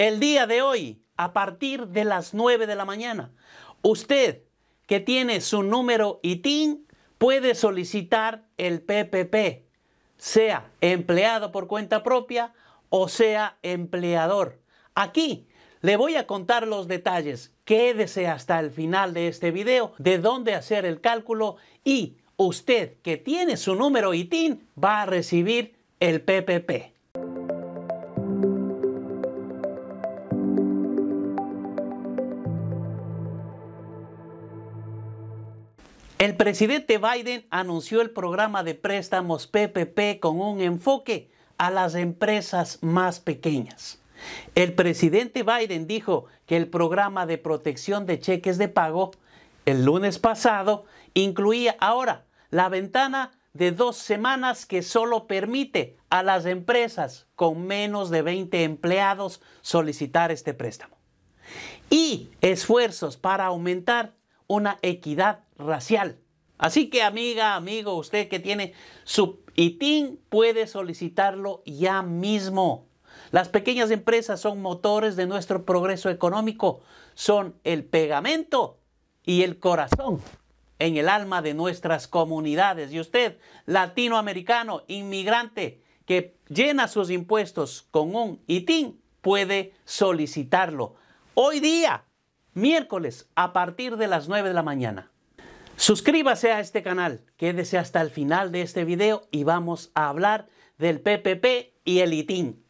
El día de hoy, a partir de las 9 de la mañana, usted que tiene su número ITIN puede solicitar el PPP, sea empleado por cuenta propia o sea empleador. Aquí le voy a contar los detalles. Quédese hasta el final de este video de dónde hacer el cálculo y usted que tiene su número ITIN va a recibir el PPP. El presidente Biden anunció el programa de préstamos PPP con un enfoque a las empresas más pequeñas. El presidente Biden dijo que el programa de protección de cheques de pago el lunes pasado incluía ahora la ventana de dos semanas que solo permite a las empresas con menos de 20 empleados solicitar este préstamo. Y esfuerzos para aumentar una equidad racial. Así que amiga, amigo, usted que tiene su ITIN puede solicitarlo ya mismo. Las pequeñas empresas son motores de nuestro progreso económico, son el pegamento y el corazón en el alma de nuestras comunidades. Y usted, latinoamericano, inmigrante, que llena sus impuestos con un ITIN, puede solicitarlo. Hoy día, miércoles, a partir de las 9 de la mañana. Suscríbase a este canal, quédese hasta el final de este video y vamos a hablar del PPP y el ITIN.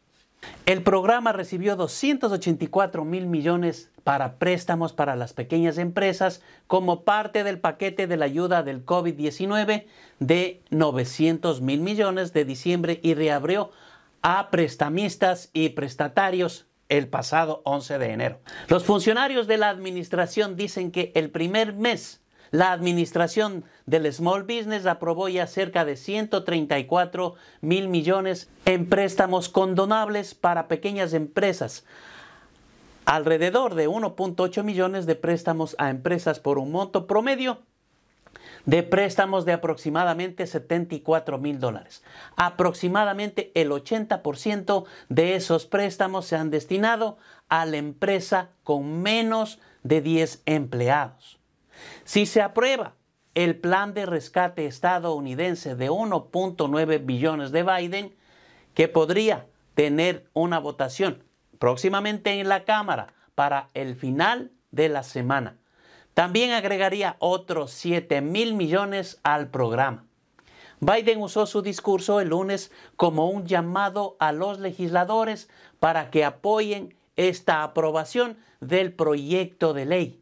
El programa recibió 284 mil millones para préstamos para las pequeñas empresas como parte del paquete de la ayuda del COVID-19 de 900 mil millones de diciembre y reabrió a prestamistas y prestatarios el pasado 11 de enero. Los funcionarios de la administración dicen que el primer mes la Administración del Small Business aprobó ya cerca de 134 mil millones en préstamos condonables para pequeñas empresas, alrededor de 1.8 millones de préstamos a empresas por un monto promedio de préstamos de aproximadamente 74 mil dólares. Aproximadamente el 80% de esos préstamos se han destinado a la empresa con menos de 10 empleados. Si se aprueba el plan de rescate estadounidense de 1.9 billones de Biden, que podría tener una votación próximamente en la Cámara para el final de la semana. También agregaría otros 7 mil millones al programa. Biden usó su discurso el lunes como un llamado a los legisladores para que apoyen esta aprobación del proyecto de ley.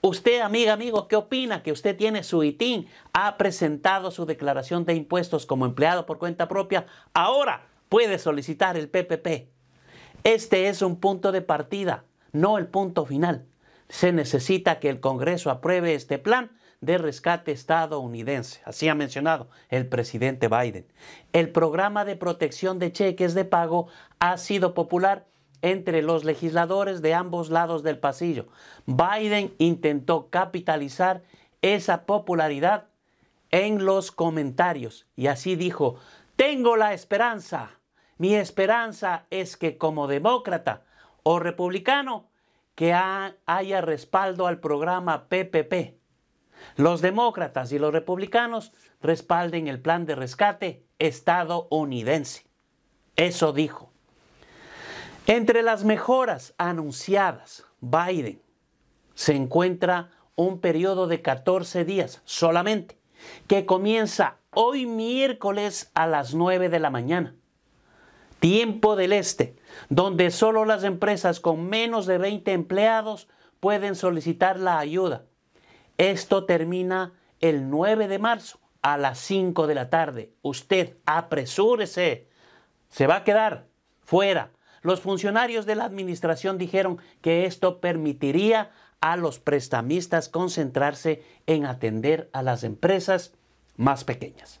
Usted, amiga, amigo, ¿qué opina que usted tiene su ITIN? ¿Ha presentado su declaración de impuestos como empleado por cuenta propia? Ahora puede solicitar el PPP. Este es un punto de partida, no el punto final. Se necesita que el Congreso apruebe este plan de rescate estadounidense. Así ha mencionado el presidente Biden. El programa de protección de cheques de pago ha sido popular entre los legisladores de ambos lados del pasillo. Biden intentó capitalizar esa popularidad en los comentarios y así dijo, tengo la esperanza, mi esperanza es que como demócrata o republicano, que haya respaldo al programa PPP. Los demócratas y los republicanos respalden el plan de rescate estadounidense. Eso dijo. Entre las mejoras anunciadas, Biden se encuentra un periodo de 14 días solamente, que comienza hoy miércoles a las 9 de la mañana, tiempo del este, donde solo las empresas con menos de 20 empleados pueden solicitar la ayuda. Esto termina el 9 de marzo a las 5 de la tarde. Usted apresúrese, se va a quedar fuera los funcionarios de la administración dijeron que esto permitiría a los prestamistas concentrarse en atender a las empresas más pequeñas.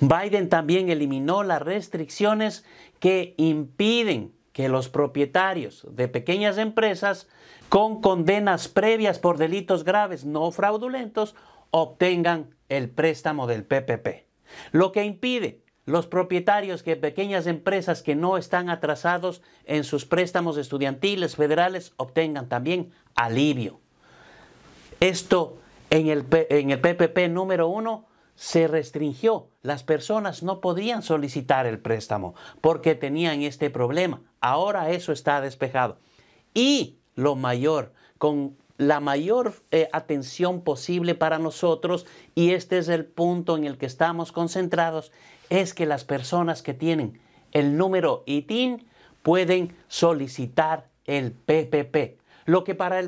Biden también eliminó las restricciones que impiden que los propietarios de pequeñas empresas con condenas previas por delitos graves no fraudulentos obtengan el préstamo del PPP, lo que impide los propietarios de pequeñas empresas que no están atrasados en sus préstamos estudiantiles federales obtengan también alivio. Esto en el, en el PPP número uno se restringió. Las personas no podían solicitar el préstamo porque tenían este problema. Ahora eso está despejado. Y lo mayor, con la mayor eh, atención posible para nosotros, y este es el punto en el que estamos concentrados, es que las personas que tienen el número ITIN pueden solicitar el PPP, lo que para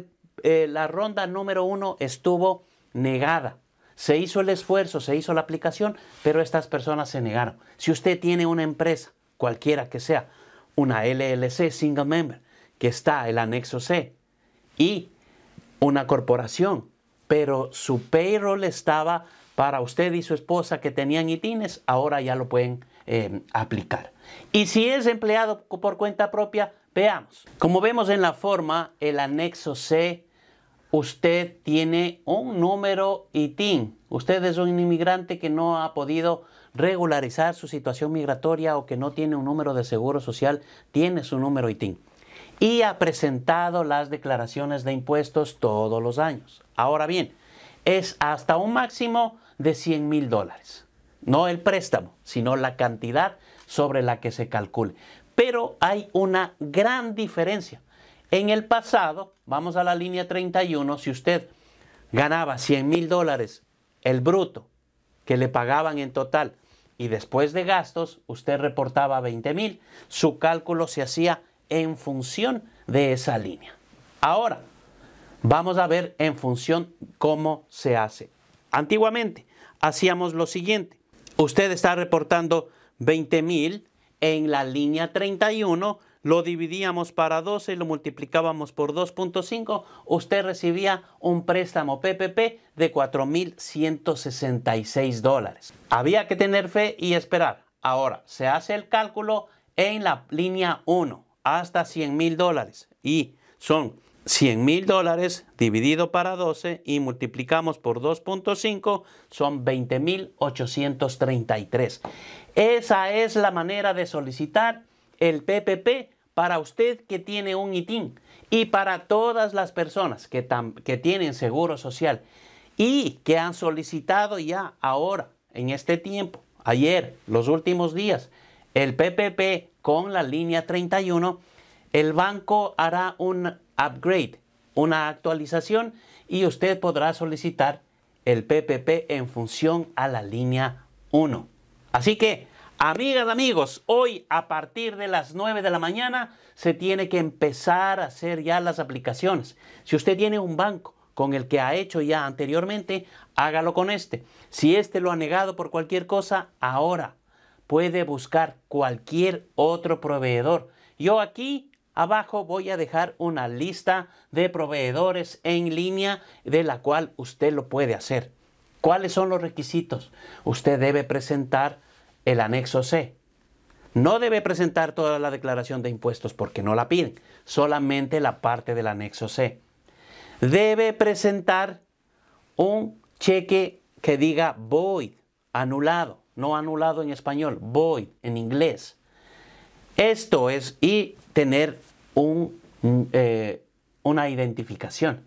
eh, la ronda número uno estuvo negada. Se hizo el esfuerzo, se hizo la aplicación, pero estas personas se negaron. Si usted tiene una empresa, cualquiera que sea, una LLC, Single Member, que está el anexo C, y una corporación, pero su payroll estaba para usted y su esposa que tenían ITINES, ahora ya lo pueden em, aplicar. Y si es empleado por cuenta propia, veamos. Como vemos en la forma, el anexo C, usted tiene un número ITIN. Usted es un inmigrante que no ha podido regularizar su situación migratoria o que no tiene un número de seguro social, tiene su número ITIN y ha presentado las declaraciones de impuestos todos los años. Ahora bien, es hasta un máximo de 100 mil dólares. No el préstamo, sino la cantidad sobre la que se calcule. Pero hay una gran diferencia. En el pasado, vamos a la línea 31, si usted ganaba 100 mil dólares el bruto que le pagaban en total y después de gastos usted reportaba 20 mil, su cálculo se hacía en función de esa línea. Ahora, vamos a ver en función cómo se hace. Antiguamente hacíamos lo siguiente. Usted está reportando mil en la línea 31, lo dividíamos para 12 y lo multiplicábamos por 2.5, usted recibía un préstamo PPP de 4.166 dólares. Había que tener fe y esperar. Ahora se hace el cálculo en la línea 1 hasta 100 mil dólares. Y son 100 mil dólares dividido para 12 y multiplicamos por 2.5 son 833 Esa es la manera de solicitar el PPP para usted que tiene un ITIN y para todas las personas que, que tienen seguro social y que han solicitado ya ahora, en este tiempo, ayer, los últimos días, el PPP con la línea 31, el banco hará un upgrade, una actualización y usted podrá solicitar el PPP en función a la línea 1. Así que, amigas, amigos, hoy a partir de las 9 de la mañana se tiene que empezar a hacer ya las aplicaciones. Si usted tiene un banco con el que ha hecho ya anteriormente, hágalo con este. Si este lo ha negado por cualquier cosa, ahora puede buscar cualquier otro proveedor. Yo aquí abajo voy a dejar una lista de proveedores en línea de la cual usted lo puede hacer. ¿Cuáles son los requisitos? Usted debe presentar el anexo C. No debe presentar toda la declaración de impuestos porque no la piden, solamente la parte del anexo C. Debe presentar un cheque que diga void, anulado no anulado en español, voy en inglés. Esto es y tener mm, eh, una identificación.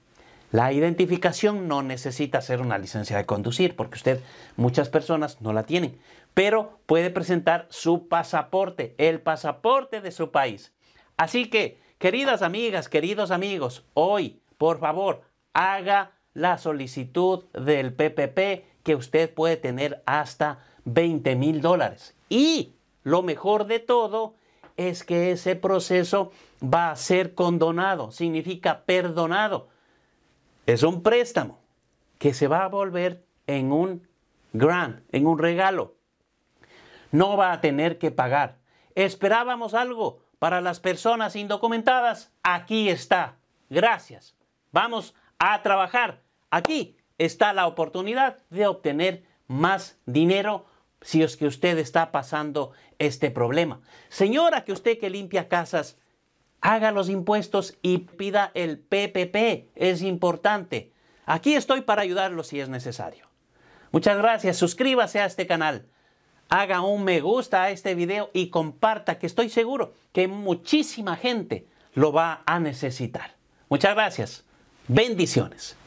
La identificación no necesita ser una licencia de conducir, porque usted, muchas personas no la tienen, pero puede presentar su pasaporte, el pasaporte de su país. Así que, queridas amigas, queridos amigos, hoy, por favor, haga la solicitud del PPP que usted puede tener hasta 20 mil dólares. Y lo mejor de todo es que ese proceso va a ser condonado, significa perdonado. Es un préstamo que se va a volver en un grant, en un regalo. No va a tener que pagar. Esperábamos algo para las personas indocumentadas. Aquí está. Gracias. Vamos a trabajar. Aquí está la oportunidad de obtener más dinero si es que usted está pasando este problema. Señora, que usted que limpia casas, haga los impuestos y pida el PPP, es importante. Aquí estoy para ayudarlo si es necesario. Muchas gracias, suscríbase a este canal, haga un me gusta a este video y comparta, que estoy seguro que muchísima gente lo va a necesitar. Muchas gracias, bendiciones.